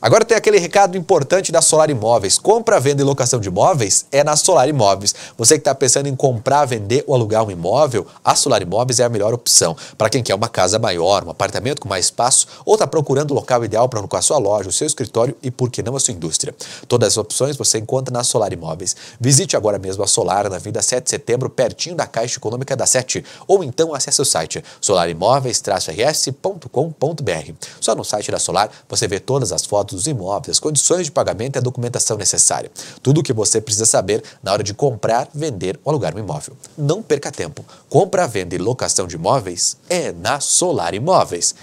Agora tem aquele recado importante da Solar Imóveis. Compra, venda e locação de imóveis é na Solar Imóveis. Você que está pensando em comprar, vender ou alugar um imóvel, a Solar Imóveis é a melhor opção. Para quem quer uma casa maior, um apartamento com mais espaço ou está procurando o local ideal para colocar sua loja, o seu escritório e, por que não, a sua indústria. Todas as opções você encontra na Solar Imóveis. Visite agora mesmo a Solar na Vida 7 de Setembro, pertinho da Caixa Econômica da Sete. Ou então acesse o site solarimóveis-rs.com.br. Só no site da Solar você vê todas as fotos saldo dos imóveis, condições de pagamento e a documentação necessária. Tudo o que você precisa saber na hora de comprar, vender ou alugar um imóvel. Não perca tempo. Compra, venda e locação de imóveis é na Solar Imóveis.